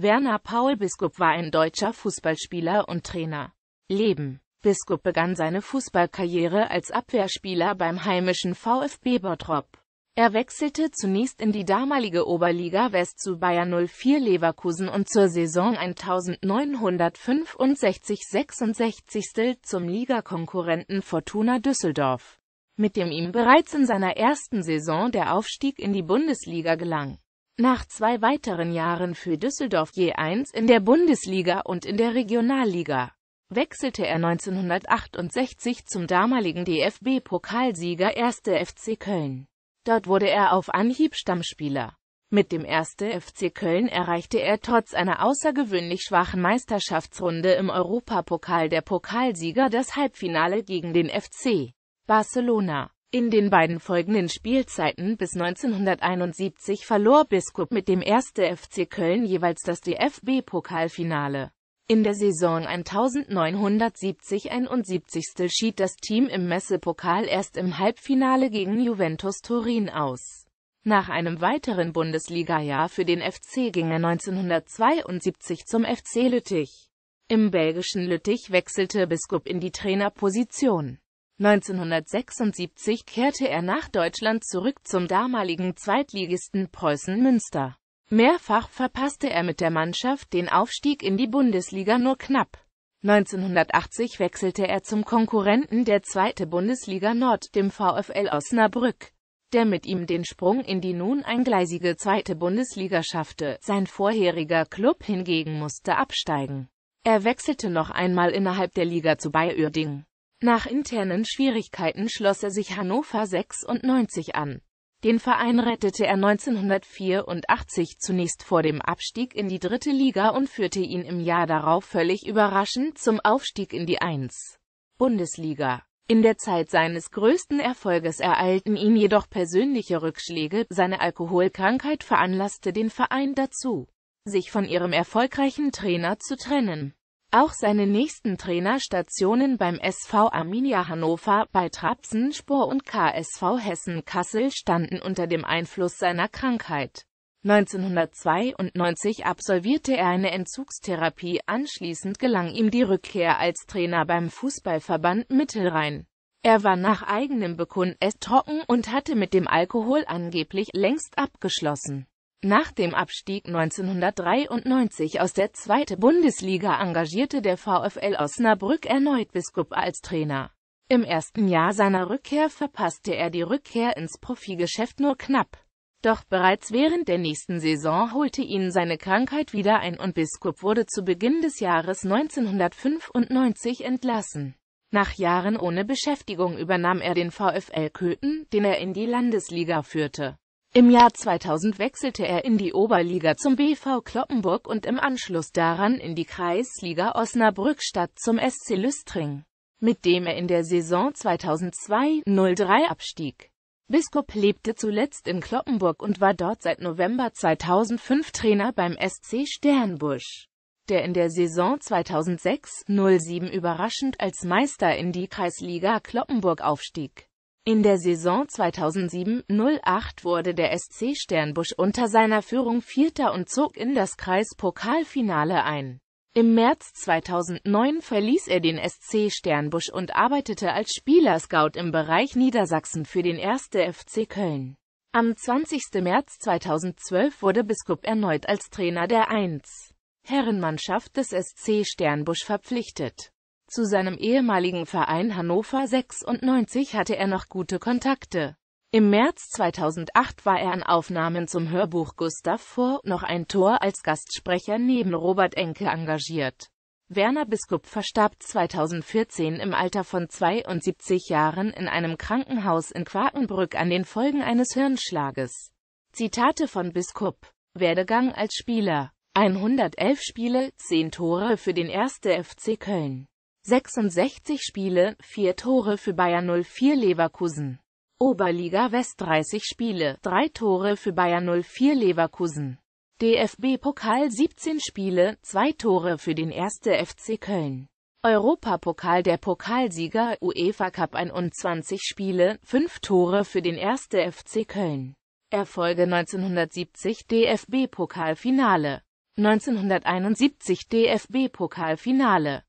Werner Paul Biskup war ein deutscher Fußballspieler und Trainer. Leben Biskup begann seine Fußballkarriere als Abwehrspieler beim heimischen VfB Bottrop. Er wechselte zunächst in die damalige Oberliga West zu Bayer 04 Leverkusen und zur Saison 1965-66 zum Ligakonkurrenten Fortuna Düsseldorf, mit dem ihm bereits in seiner ersten Saison der Aufstieg in die Bundesliga gelang. Nach zwei weiteren Jahren für Düsseldorf je eins in der Bundesliga und in der Regionalliga wechselte er 1968 zum damaligen DFB-Pokalsieger 1. FC Köln. Dort wurde er auf Anhieb Stammspieler. Mit dem 1. FC Köln erreichte er trotz einer außergewöhnlich schwachen Meisterschaftsrunde im Europapokal der Pokalsieger das Halbfinale gegen den FC Barcelona. In den beiden folgenden Spielzeiten bis 1971 verlor Biskup mit dem 1. FC Köln jeweils das DFB-Pokalfinale. In der Saison 1970-71 schied das Team im Messepokal erst im Halbfinale gegen Juventus Turin aus. Nach einem weiteren Bundesliga-Jahr für den FC ging er 1972 zum FC Lüttich. Im belgischen Lüttich wechselte Biskup in die Trainerposition. 1976 kehrte er nach Deutschland zurück zum damaligen Zweitligisten Preußen Münster. Mehrfach verpasste er mit der Mannschaft den Aufstieg in die Bundesliga nur knapp. 1980 wechselte er zum Konkurrenten der zweite Bundesliga Nord, dem VfL Osnabrück, der mit ihm den Sprung in die nun eingleisige zweite Bundesliga schaffte. Sein vorheriger Klub hingegen musste absteigen. Er wechselte noch einmal innerhalb der Liga zu Bayer nach internen Schwierigkeiten schloss er sich Hannover 96 an. Den Verein rettete er 1984 zunächst vor dem Abstieg in die dritte Liga und führte ihn im Jahr darauf völlig überraschend zum Aufstieg in die 1. Bundesliga. In der Zeit seines größten Erfolges ereilten ihn jedoch persönliche Rückschläge, seine Alkoholkrankheit veranlasste den Verein dazu, sich von ihrem erfolgreichen Trainer zu trennen. Auch seine nächsten Trainerstationen beim SV Arminia Hannover, bei Trapsenspor und KSV Hessen Kassel standen unter dem Einfluss seiner Krankheit. 1992 absolvierte er eine Entzugstherapie, anschließend gelang ihm die Rückkehr als Trainer beim Fußballverband Mittelrhein. Er war nach eigenem Bekunden trocken und hatte mit dem Alkohol angeblich längst abgeschlossen. Nach dem Abstieg 1993 aus der zweiten Bundesliga engagierte der VfL Osnabrück erneut Biskup als Trainer. Im ersten Jahr seiner Rückkehr verpasste er die Rückkehr ins Profigeschäft nur knapp. Doch bereits während der nächsten Saison holte ihn seine Krankheit wieder ein und Biskup wurde zu Beginn des Jahres 1995 entlassen. Nach Jahren ohne Beschäftigung übernahm er den VfL Köthen, den er in die Landesliga führte. Im Jahr 2000 wechselte er in die Oberliga zum BV Kloppenburg und im Anschluss daran in die Kreisliga Osnabrück statt zum SC Lüstring, mit dem er in der Saison 2002/03 abstieg. Biskup lebte zuletzt in Kloppenburg und war dort seit November 2005 Trainer beim SC Sternbusch, der in der Saison 2006/07 überraschend als Meister in die Kreisliga Kloppenburg aufstieg. In der Saison 2007-08 wurde der SC Sternbusch unter seiner Führung Vierter und zog in das Kreispokalfinale ein. Im März 2009 verließ er den SC Sternbusch und arbeitete als Spielerscout im Bereich Niedersachsen für den 1. FC Köln. Am 20. März 2012 wurde Biskup erneut als Trainer der 1. Herrenmannschaft des SC Sternbusch verpflichtet. Zu seinem ehemaligen Verein Hannover 96 hatte er noch gute Kontakte. Im März 2008 war er an Aufnahmen zum Hörbuch Gustav vor, noch ein Tor als Gastsprecher neben Robert Enke engagiert. Werner Biskup verstarb 2014 im Alter von 72 Jahren in einem Krankenhaus in Quakenbrück an den Folgen eines Hirnschlages. Zitate von Biskup. Werdegang als Spieler. 111 Spiele, 10 Tore für den 1. FC Köln. 66 Spiele, 4 Tore für Bayern 04 Leverkusen. Oberliga West 30 Spiele, 3 Tore für Bayern 04 Leverkusen. DFB-Pokal 17 Spiele, 2 Tore für den 1. FC Köln. Europapokal der Pokalsieger UEFA Cup 21 Spiele, 5 Tore für den 1. FC Köln. Erfolge 1970 DFB-Pokalfinale. 1971 DFB-Pokalfinale.